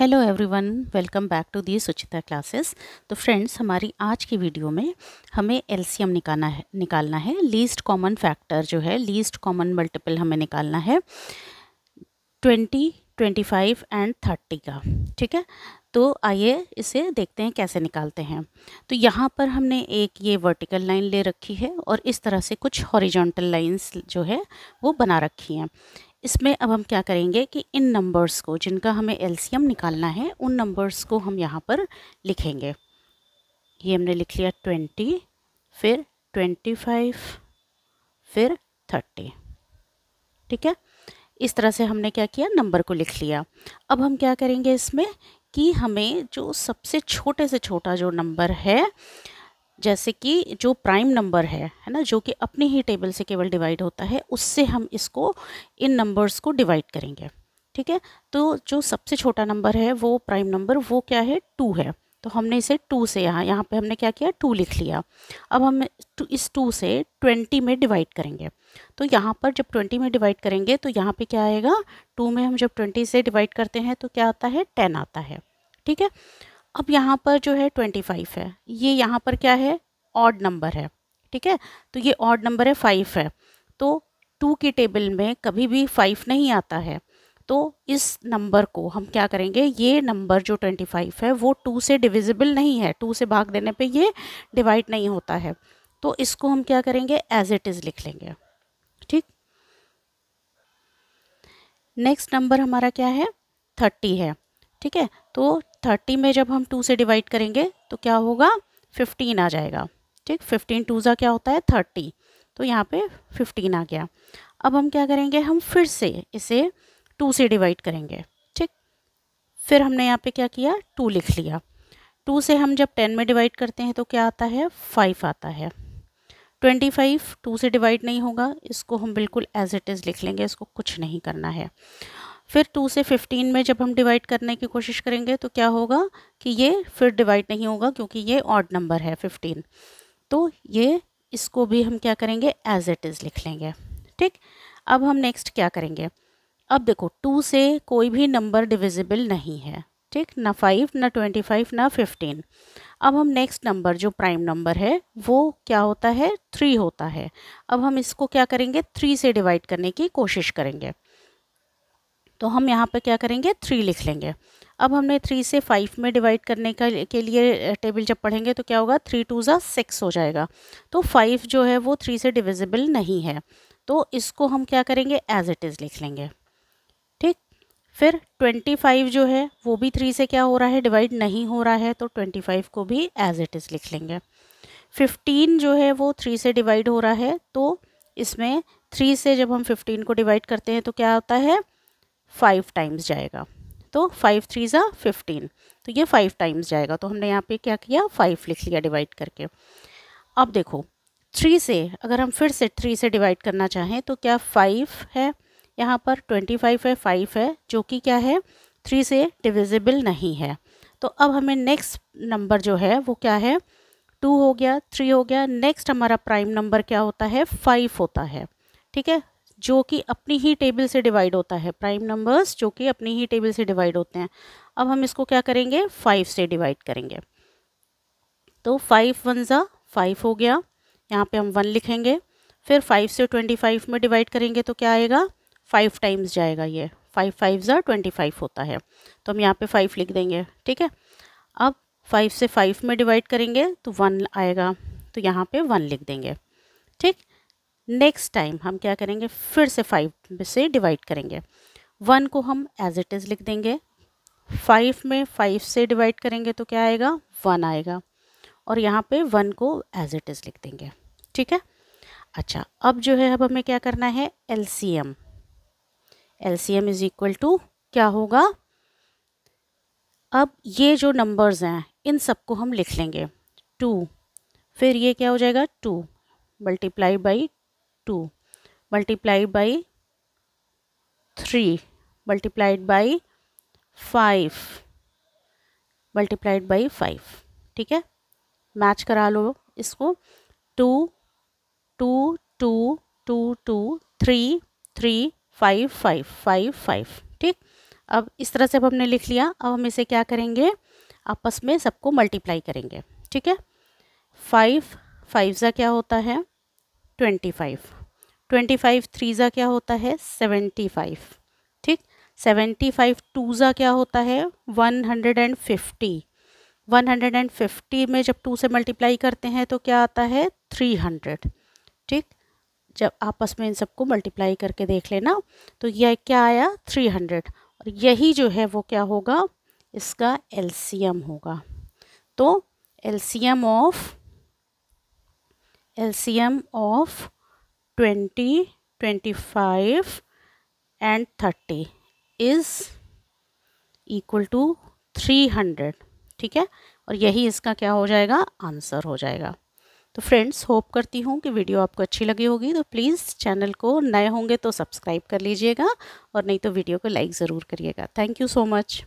hello everyone welcome back to the Suchita classes तो friends हमारी आज की वीडियो में हमें एलसीएम निकालना है निकालना है लीस्ट कॉमन फैक्टर जो है लीस्ट कॉमन मल्टीपल हमें निकालना है twenty twenty five and thirty का ठीक है तो आइए इसे देखते हैं कैसे निकालते हैं तो यहाँ पर हमने एक ये वर्टिकल लाइन ले रखी है और इस तरह से कुछ हॉरिजॉन्टल लाइन्स जो है वो बना रखी हैं इसमें अब हम क्या करेंगे कि इन नंबर्स को जिनका हमें एलसीएम निकालना है उन नंबर्स को हम यहाँ पर लिखेंगे ये हमने लिख लिया ट्वेंटी फिर ट्वेंटी फाइव फिर थर्टी ठीक है इस तरह से हमने क्या किया नंबर को लिख लिया अब हम क्या करेंगे इसमें कि हमें जो सबसे छोटे से छोटा जो नंबर है जैसे कि जो प्राइम नंबर है है ना जो कि अपने ही टेबल से केवल डिवाइड होता है उससे हम इसको इन नंबर्स को डिवाइड करेंगे ठीक है तो जो सबसे छोटा नंबर है वो प्राइम नंबर वो क्या है टू है तो हमने इसे टू से यहाँ यहाँ पे हमने क्या किया टू लिख लिया अब हम इस टू से ट्वेंटी में डिवाइड करेंगे तो यहाँ पर जब ट्वेंटी में डिवाइड करेंगे तो यहाँ पे क्या आएगा टू में हम जब ट्वेंटी से डिवाइड करते हैं तो क्या आता है टेन आता है ठीक है अब यहाँ पर जो है ट्वेंटी फाइव है ये यहाँ पर क्या है ऑड नंबर है ठीक है तो ये ऑड नंबर है फाइव है तो टू की टेबल में कभी भी फाइव नहीं आता है तो इस नंबर को हम क्या करेंगे ये नंबर जो ट्वेंटी फाइव है वो टू से डिविजिबल नहीं है टू से भाग देने पे ये डिवाइड नहीं होता है तो इसको हम क्या करेंगे एज इट इज़ लिख लेंगे ठीक नेक्स्ट नंबर हमारा क्या है थर्टी है ठीक है तो थर्टी में जब हम टू से डिवाइड करेंगे तो क्या होगा फिफ्टीन आ जाएगा ठीक फिफ्टीन टू ज़ा क्या होता है थर्टी तो यहाँ पे फिफ्टीन आ गया अब हम क्या करेंगे हम फिर से इसे टू से डिवाइड करेंगे ठीक फिर हमने यहाँ पे क्या किया टू लिख लिया टू से हम जब टेन में डिवाइड करते हैं तो क्या आता है फाइव आता है ट्वेंटी फाइव टू से डिवाइड नहीं होगा इसको हम बिल्कुल एज इट इज़ लिख लेंगे इसको कुछ नहीं करना है फिर टू से फिफ्टीन में जब हम डिवाइड करने की कोशिश करेंगे तो क्या होगा कि ये फिर डिवाइड नहीं होगा क्योंकि ये ऑड नंबर है फिफ्टीन तो ये इसको भी हम क्या करेंगे एज इट इज़ लिख लेंगे ठीक अब हम नेक्स्ट क्या करेंगे अब देखो टू से कोई भी नंबर डिविजिबल नहीं है ठीक ना फाइव ना ट्वेंटी फाइव ना फिफ्टीन अब हम नेक्स्ट नंबर जो प्राइम नंबर है वो क्या होता है थ्री होता है अब हम इसको क्या करेंगे थ्री से डिवाइड करने की कोशिश करेंगे तो हम यहाँ पे क्या करेंगे थ्री लिख लेंगे अब हमने थ्री से फाइव में डिवाइड करने का के लिए टेबल जब पढ़ेंगे तो क्या होगा थ्री टू ज़ा सिक्स हो जाएगा तो फाइव जो है वो थ्री से डिविजिबल नहीं है तो इसको हम क्या करेंगे एज इट इज़ लिख लेंगे ठीक फिर ट्वेंटी फाइव जो है वो भी थ्री से क्या हो रहा है डिवाइड नहीं हो रहा है तो ट्वेंटी फाइव को भी एज इट इज़ लिख लेंगे फिफ्टीन जो है वो थ्री से डिवाइड हो रहा है तो इसमें थ्री से जब हम फिफ्टीन को डिवाइड करते हैं तो क्या होता है फाइव टाइम्स जाएगा तो फाइव थ्री ज़ा फिफ्टीन तो ये फाइव टाइम्स जाएगा तो हमने यहाँ पे क्या किया फाइव लिख लिया डिवाइड करके अब देखो थ्री से अगर हम फिर से थ्री से डिवाइड करना चाहें तो क्या फाइव है यहाँ पर ट्वेंटी फाइव है फाइव है जो कि क्या है थ्री से डिविजिबल नहीं है तो अब हमें नेक्स्ट नंबर जो है वो क्या है टू हो गया थ्री हो गया नेक्स्ट हमारा प्राइम नंबर क्या होता है फाइव होता है ठीक है जो कि अपनी ही टेबल से डिवाइड होता है प्राइम नंबर्स जो कि अपनी ही टेबल से डिवाइड होते हैं अब हम इसको क्या करेंगे फाइव से डिवाइड करेंगे तो फाइव वन ज़ा फाइव हो गया यहाँ पे हम वन लिखेंगे फिर फाइव से ट्वेंटी फाइव में डिवाइड करेंगे तो क्या आएगा फाइव टाइम्स जाएगा ये फाइव फाइव ज़ा ट्वेंटी फाइव होता है तो हम यहाँ पे फाइव लिख देंगे ठीक है अब फाइव से फाइव में डिवाइड करेंगे तो वन आएगा तो यहाँ पे वन लिख देंगे ठीक नेक्स्ट टाइम हम क्या करेंगे फिर से फाइव से डिवाइड करेंगे वन को हम एज इट इज़ लिख देंगे फाइव में फाइव से डिवाइड करेंगे तो क्या आएगा वन आएगा और यहाँ पे वन को एज इट इज़ लिख देंगे ठीक है अच्छा अब जो है अब हमें क्या करना है L C M L C M is equal to क्या होगा अब ये जो नंबर्स हैं इन सबको हम लिख लेंगे टू फिर ये क्या हो जाएगा two multiply by two multiplied by three multiplied by five multiplied by five ठीक है मैच करा लो इसको two two two two two three three five five five five ठीक अब इस तरह से अब हमने लिख लिया अब हम इसे क्या करेंगे आपस में सबको मल्टीप्लाई करेंगे ठीक है फाइव फाइव ज़ा क्या होता है twenty five twenty five three ज़ा क्या होता है सेवेंटी फाइव ठीक सेवेंटी फाइव टू ज़ा क्या होता है one hundred and fifty one hundred and fifty में जब टू से मल्टीप्लाई करते हैं तो क्या आता है थ्री हंड्रेड ठीक जब आपस में इन सबको मल्टीप्लाई करके देख लेना तो यह क्या आया थ्री हंड्रेड और यही जो है वो क्या होगा इसका एलसीएम होगा तो LCM of of twenty twenty five and thirty is equal to three hundred ठीक है और यही इसका क्या हो जाएगा आंसर हो जाएगा तो फ्रेंड्स होप करती हूँ कि वीडियो आपको अच्छी लगी होगी तो प्लीज़ चैनल को नए होंगे तो सब्सक्राइब कर लीजिएगा और नहीं तो वीडियो को लाइक ज़रूर करिएगा थैंक यू सो मच